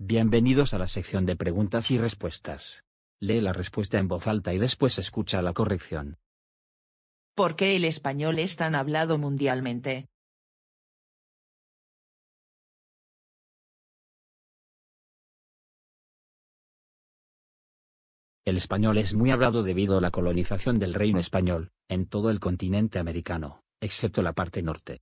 Bienvenidos a la sección de preguntas y respuestas. Lee la respuesta en voz alta y después escucha la corrección. ¿Por qué el español es tan hablado mundialmente? El español es muy hablado debido a la colonización del reino español, en todo el continente americano, excepto la parte norte.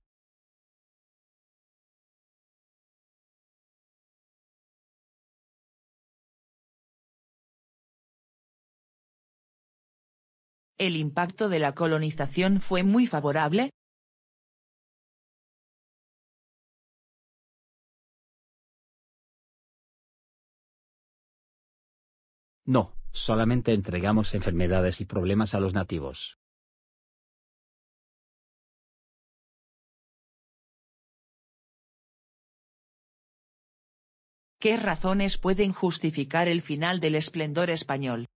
¿El impacto de la colonización fue muy favorable? No, solamente entregamos enfermedades y problemas a los nativos. ¿Qué razones pueden justificar el final del esplendor español?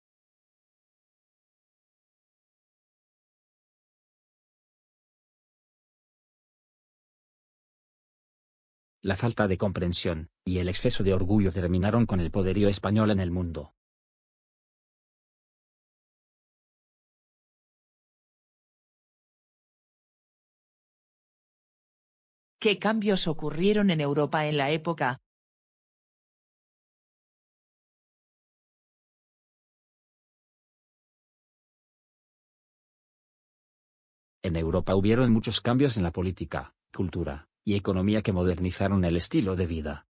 La falta de comprensión, y el exceso de orgullo terminaron con el poderío español en el mundo. ¿Qué cambios ocurrieron en Europa en la época? En Europa hubieron muchos cambios en la política, cultura, y economía que modernizaron el estilo de vida.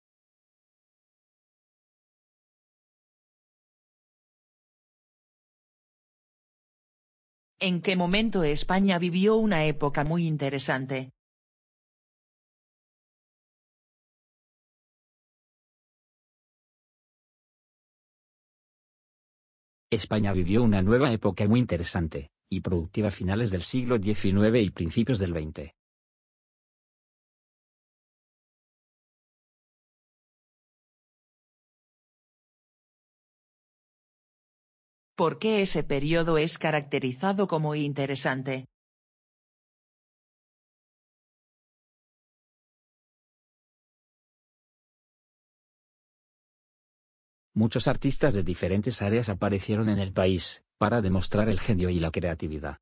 ¿En qué momento España vivió una época muy interesante? España vivió una nueva época muy interesante, y productiva a finales del siglo XIX y principios del XX. ¿Por qué ese periodo es caracterizado como interesante? Muchos artistas de diferentes áreas aparecieron en el país, para demostrar el genio y la creatividad.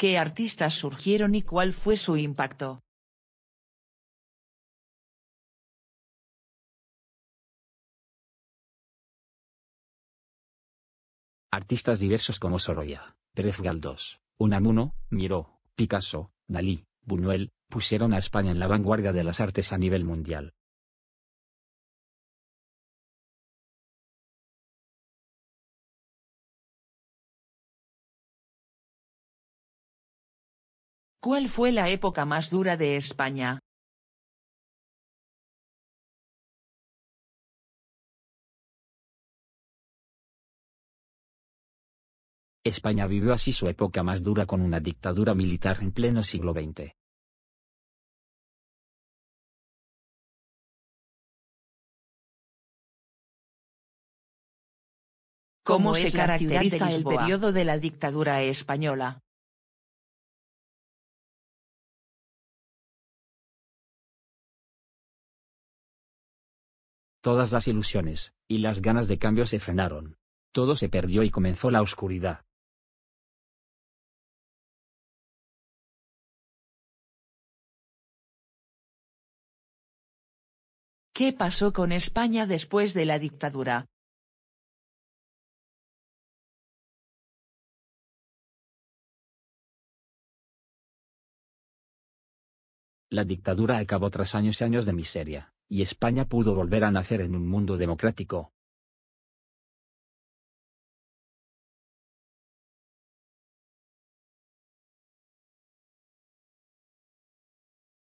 ¿Qué artistas surgieron y cuál fue su impacto? Artistas diversos como Sorolla, Pérez Galdós, Unamuno, Miró, Picasso, Dalí, Buñuel, pusieron a España en la vanguardia de las artes a nivel mundial. ¿Cuál fue la época más dura de España? España vivió así su época más dura con una dictadura militar en pleno siglo XX. ¿Cómo se caracteriza el periodo de la dictadura española? Todas las ilusiones, y las ganas de cambio se frenaron. Todo se perdió y comenzó la oscuridad. ¿Qué pasó con España después de la dictadura? La dictadura acabó tras años y años de miseria, y España pudo volver a nacer en un mundo democrático,